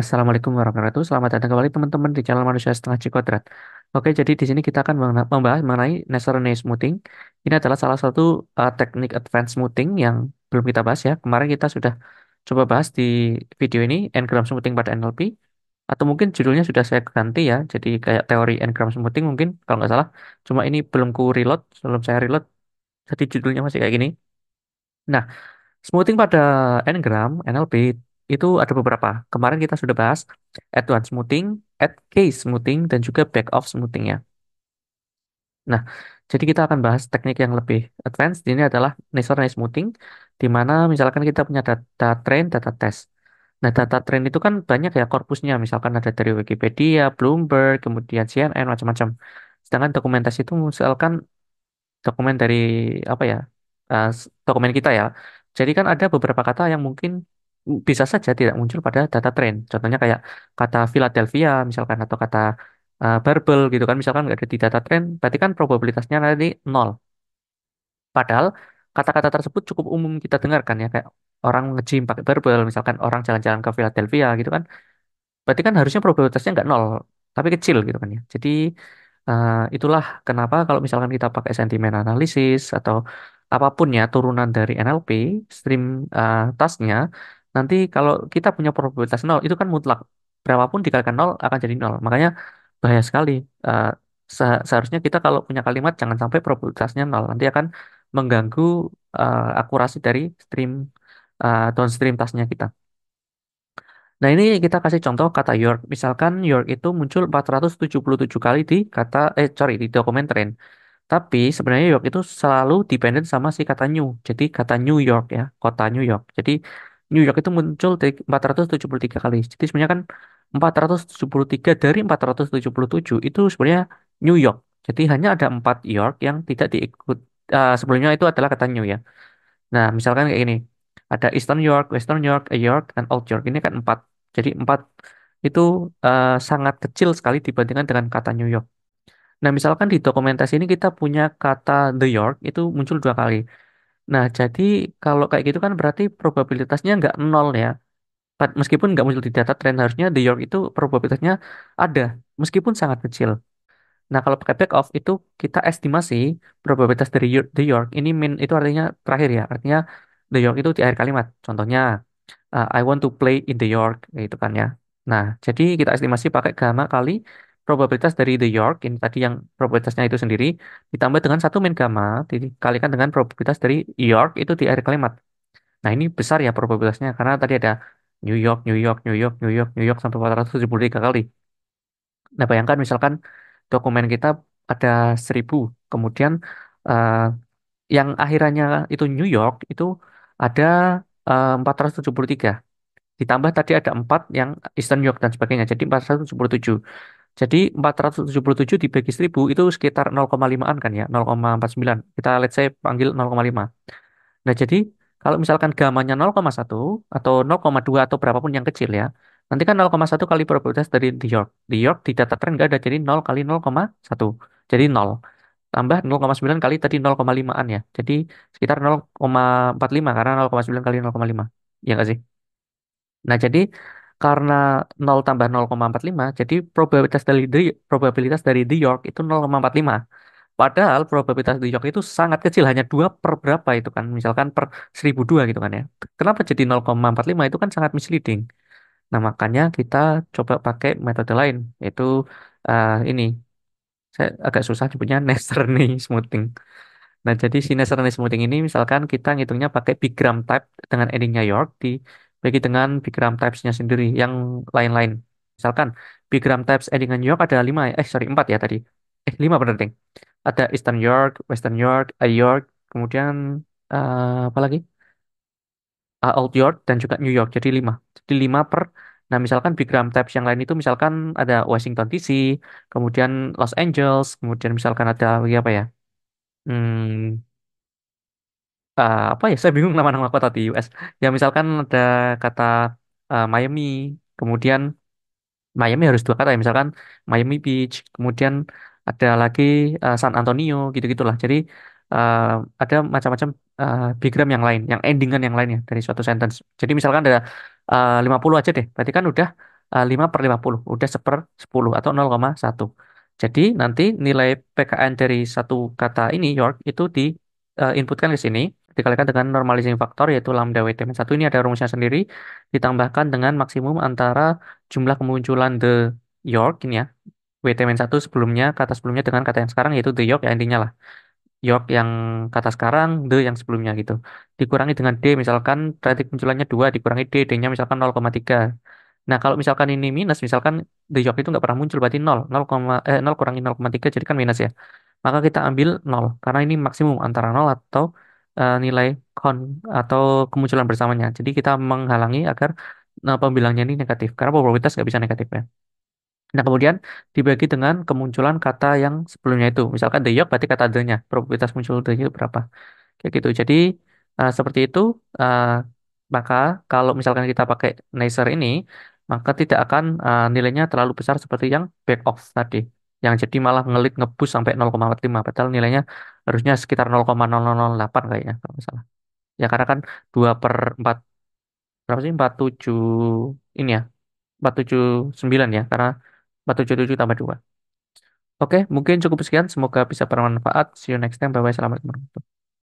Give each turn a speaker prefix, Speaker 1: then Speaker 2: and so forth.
Speaker 1: Assalamualaikum warahmatullahi wabarakatuh. Selamat datang kembali teman-teman di channel Manusia Setengah C Oke, jadi di sini kita akan membahas mengenai Nasserone smoothing. Ini adalah salah satu uh, teknik advanced smoothing yang belum kita bahas ya. Kemarin kita sudah coba bahas di video ini engram smoothing pada NLP atau mungkin judulnya sudah saya ganti ya. Jadi kayak teori engram smoothing mungkin kalau nggak salah. Cuma ini belum ku reload, Belum saya reload jadi judulnya masih kayak gini. Nah, smoothing pada engram NLP itu ada beberapa. Kemarin kita sudah bahas advance smoothing, at case smoothing, dan juga back off smoothing ya. Nah, jadi kita akan bahas teknik yang lebih advance. Ini adalah nice smoothing, di mana misalkan kita punya data train, data test. Nah, data train itu kan banyak ya korpusnya. Misalkan ada dari Wikipedia, Bloomberg, kemudian CNN, macam-macam. Sedangkan dokumentasi itu misalkan dokumen dari apa ya, uh, dokumen kita ya. Jadi kan ada beberapa kata yang mungkin bisa saja tidak muncul pada data trend. Contohnya kayak kata Philadelphia misalkan atau kata uh, eh, barbel gitu kan misalkan nggak ada di data trend, berarti kan probabilitasnya nanti nol. Padahal kata-kata tersebut cukup umum kita dengarkan ya kayak orang nge-gym pakai barbel, misalkan orang jalan-jalan ke Philadelphia gitu kan. Berarti kan harusnya probabilitasnya nggak nol, tapi kecil gitu kan ya. Jadi uh, itulah kenapa kalau misalkan kita pakai sentimen analisis atau apapun ya turunan dari NLP, stream uh, eh, tasknya Nanti kalau kita punya probabilitas nol, itu kan mutlak. Berapapun dikalikan nol akan jadi nol. Makanya bahaya sekali. uh, seharusnya kita kalau punya kalimat jangan sampai probabilitasnya nol. Nanti akan mengganggu uh, akurasi dari stream uh, downstream tasnya kita. Nah, ini kita kasih contoh kata York. Misalkan York itu muncul 477 kali di kata eh sorry di dokumen tren. Tapi sebenarnya York itu selalu dependent sama si kata new. Jadi kata New York ya, kota New York. Jadi New York itu muncul 473 kali. Jadi sebenarnya kan 473 dari 477 itu sebenarnya New York. Jadi hanya ada 4 York yang tidak diikut uh, sebelumnya itu adalah kata New ya. Nah, misalkan kayak gini. Ada Eastern York, Western York, A York, dan Old York. Ini kan 4. Jadi 4 itu uh, sangat kecil sekali dibandingkan dengan kata New York. Nah, misalkan di dokumentasi ini kita punya kata The York itu muncul dua kali. Nah, jadi kalau kayak gitu kan berarti probabilitasnya nggak nol ya. Meskipun nggak muncul di data tren harusnya The York itu probabilitasnya ada, meskipun sangat kecil. Nah, kalau pakai back off itu kita estimasi probabilitas dari The York ini min itu artinya terakhir ya, artinya The York itu di akhir kalimat. Contohnya uh, I want to play in The York gitu kan ya. Nah, jadi kita estimasi pakai gamma kali probabilitas dari The York ini tadi yang probabilitasnya itu sendiri ditambah dengan satu main gamma dikalikan dengan probabilitas dari York itu di air kalimat. Nah ini besar ya probabilitasnya karena tadi ada New York, New York, New York, New York, New York sampai 473 kali. Nah bayangkan misalkan dokumen kita ada 1000 kemudian uh, yang akhirnya itu New York itu ada eh, uh, 473 ditambah tadi ada 4 yang Eastern New York dan sebagainya jadi 477 jadi 477 dibagi 1000 itu sekitar 0,5-an kan ya, 0,49. Kita let's say panggil 0,5. Nah, jadi kalau misalkan gamanya 0,1 atau 0,2 atau berapapun yang kecil ya, nanti kan 0,1 kali probabilitas dari New York. New York di data tren nggak ada, jadi 0 kali 0,1. Jadi 0. Tambah 0,9 kali tadi 0,5-an ya. Jadi sekitar 0,45 karena 0,9 kali 0,5. Ya nggak sih? Nah, jadi karena 0 tambah 0,45, jadi probabilitas dari probabilitas dari the York itu 0,45. Padahal probabilitas the York itu sangat kecil, hanya dua per berapa itu kan, misalkan per 1002 gitu kan ya. Kenapa jadi 0,45 itu kan sangat misleading. Nah makanya kita coba pakai metode lain, yaitu uh, ini. Saya agak susah nyebutnya Nesterny smoothing. Nah, jadi si Nesterny smoothing ini misalkan kita ngitungnya pakai bigram type dengan endingnya York di bagi dengan bigram types-nya sendiri yang lain-lain. Misalkan bigram types New York ada lima ya? eh sorry empat ya tadi. Eh lima benar ding. Ada Eastern York, Western York, A York, kemudian uh, apa lagi? Uh, Old York dan juga New York. Jadi lima Jadi lima per Nah, misalkan bigram types yang lain itu misalkan ada Washington DC, kemudian Los Angeles, kemudian misalkan ada lagi apa ya? Hmm, uh, apa ya saya bingung nama-nama kota di US ya misalkan ada kata uh, Miami kemudian Miami harus dua kata ya misalkan Miami Beach kemudian ada lagi uh, San Antonio gitu-gitulah jadi uh, ada macam-macam uh, bigram yang lain yang endingan yang lainnya dari suatu sentence jadi misalkan ada uh, 50 aja deh berarti kan udah uh, 5 per 50 udah seper 10 atau 0,1 jadi nanti nilai PKN dari satu kata ini York itu di uh, inputkan ke sini dikalikan dengan normalizing factor yaitu lambda WT 1 ini ada rumusnya sendiri ditambahkan dengan maksimum antara jumlah kemunculan the York ini ya WT 1 sebelumnya kata sebelumnya dengan kata yang sekarang yaitu the York ya intinya lah York yang kata sekarang, the yang sebelumnya gitu. Dikurangi dengan D, misalkan titik munculannya 2, dikurangi D, D-nya misalkan 0,3. Nah, kalau misalkan ini minus, misalkan The York itu nggak pernah muncul, berarti 0. 0, eh, 0 kurangi 0,3, jadi kan minus ya. Maka kita ambil 0, karena ini maksimum antara 0 atau uh, nilai kon atau kemunculan bersamanya. Jadi kita menghalangi agar nah, pembilangnya ini negatif karena probabilitas nggak bisa negatif ya. Nah, kemudian dibagi dengan kemunculan kata yang sebelumnya itu. Misalkan the yolk berarti kata the-nya. Probabilitas muncul the itu berapa. Kayak gitu. Jadi, uh, seperti itu, eh, maka kalau misalkan kita pakai nicer ini, maka tidak akan uh, nilainya terlalu besar seperti yang back off tadi yang jadi malah ngelit ngebus sampai 0,45 padahal nilainya harusnya sekitar 0,0008 kayaknya kalau nggak salah ya karena kan 2 per 4 berapa sih 47 ini ya 479 ya karena 477 tambah 2 Oke, mungkin cukup sekian. Semoga bisa bermanfaat. See you next time. Bye-bye. Selamat menikmati.